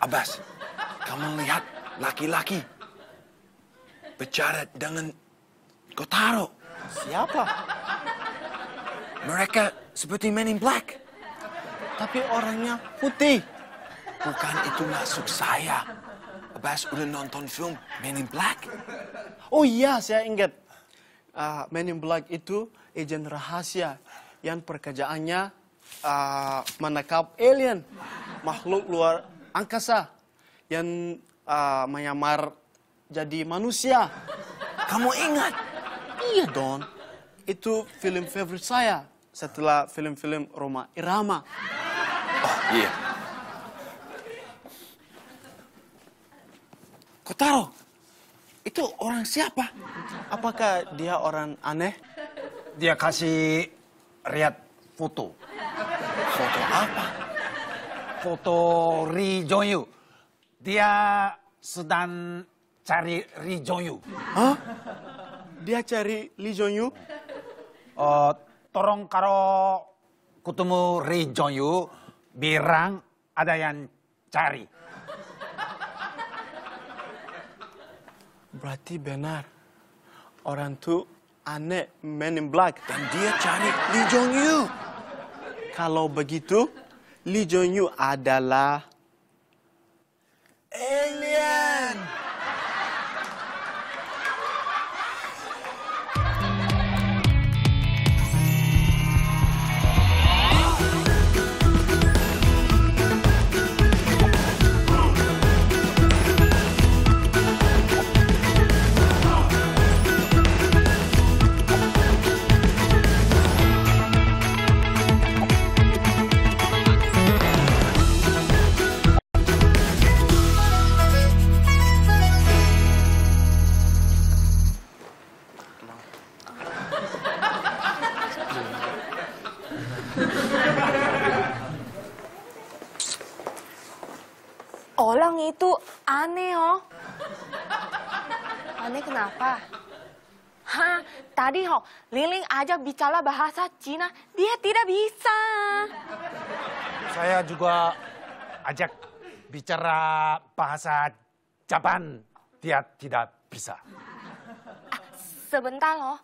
Abbas, kamu lihat laki-laki bicara dengan Kotaro. Siapa? Mereka seperti Men in Black. Tapi orangnya putih. Bukan itu masuk saya. Abbas udah nonton film Men in Black. Oh iya, saya ingat. Uh, Men in Black itu agen rahasia yang pekerjaannya uh, ah, menangkap alien. Makhluk luar angkasa yang uh, menyamar jadi manusia. Kamu ingat? Iya, Don. Itu film favorit saya setelah film-film Roma Irama. Oh, iya. Kotaro, itu orang siapa? Apakah dia orang aneh? Dia kasih riat foto. Foto apa? foto Ri jong Dia sedang cari Ri jong Hah? Dia cari Ri Jong-yu? Uh, tolong kalau ketemu Ri Jong-yu, ada yang cari. Berarti benar. Orang itu aneh, men in black. Dan dia cari Lee Jong-yu. Kalau begitu, Lee adalah alien. orang itu aneh oh. Aneh kenapa? ha tadi oh Liling aja bicara bahasa Cina, dia tidak bisa. Saya juga ajak bicara bahasa Jepang, dia tidak bisa. Ah, sebentar loh,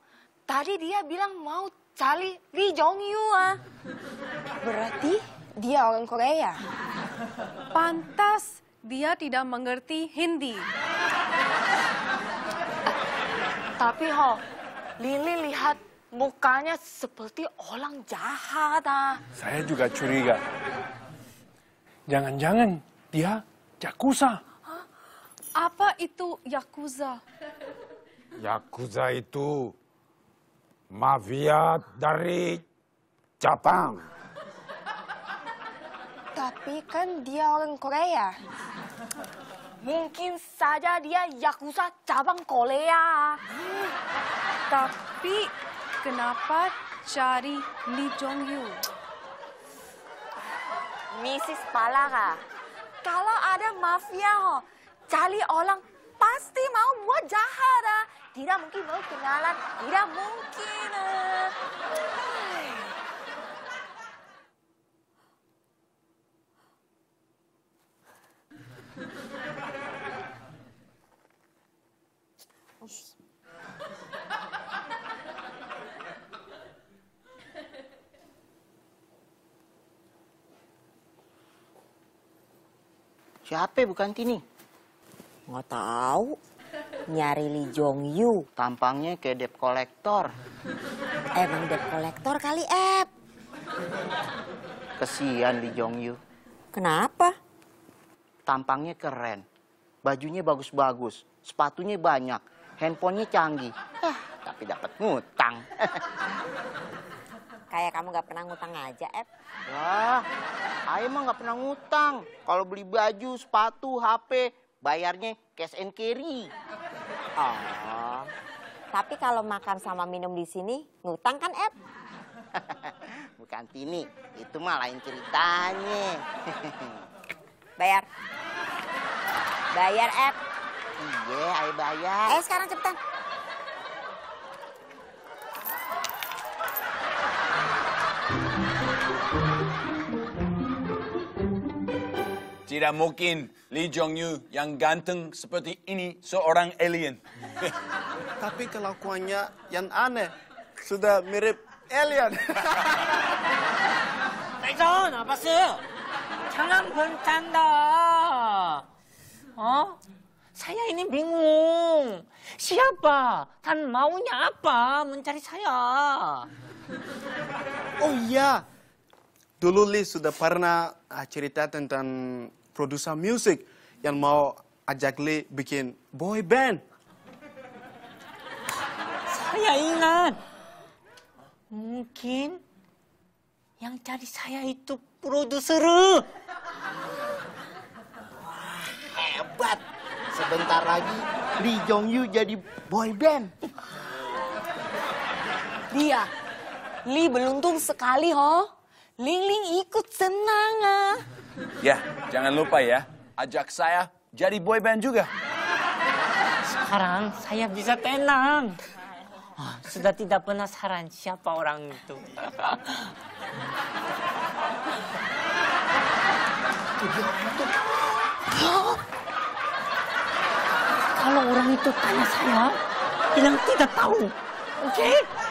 tadi dia bilang mau cari Li Jong Yu ah. Berarti dia orang Korea. Pantas dia tidak mengerti Hindi. Tapi Ho, Lili lihat mukanya seperti orang jahat. Ah. Saya juga curiga. Jangan-jangan dia Yakuza. Hah? Apa itu Yakuza? Yakuza itu mafia dari Jepang tapi kan dia orang Korea. Mungkin saja dia Yakuza cabang Korea. Hmm. Tapi kenapa cari Lee Jong Yu? Mrs. Palaka kalau ada mafia, ho, cari orang pasti mau buat jahat. Ah. Tidak mungkin mau kenalan, tidak mungkin. Ah. Siapa ya bukan Tini? Nggak tahu. Nyari Lee Jong Yu. Tampangnya kayak dep kolektor. Emang dep kolektor kali, Eb. Kesian Lee Jong Yu. Kenapa? Tampangnya keren. Bajunya bagus-bagus. Sepatunya banyak. Handphonenya canggih. Eh, tapi dapat ngutang. Kayak kamu gak pernah ngutang aja, Ep. Wah, Ayah mah gak pernah ngutang. Kalau beli baju, sepatu, HP, bayarnya cash and carry. Oh. Tapi kalau makan sama minum di sini, ngutang kan, Ep? Bukan Tini, itu mah lain ceritanya. bayar. Bayar, Ep. Iya, ayah bayar. Eh, sekarang cepetan. Tidak mungkin Lee Jong Yu yang ganteng seperti ini seorang alien. Tapi kelakuannya yang aneh. Sudah mirip alien. Rejon, apa sih? Jangan bercanda. Oh, saya ini bingung. Siapa dan maunya apa mencari saya? Oh iya. Dulu Lee sudah pernah ah, cerita tentang produser musik yang mau ajak Lee bikin boy band. Saya ingat. Mungkin yang cari saya itu produser. Hebat. Sebentar lagi Lee Jong Yoo jadi boy band. Dia Li beruntung sekali, ho. Lingling ikut senang, ah. Ya, jangan lupa ya. Ajak saya jadi boyband juga. Sekarang saya bisa tenang. Ah, sudah tidak penasaran siapa orang itu. Kalau orang itu tanya saya, bilang tidak tahu. Oke?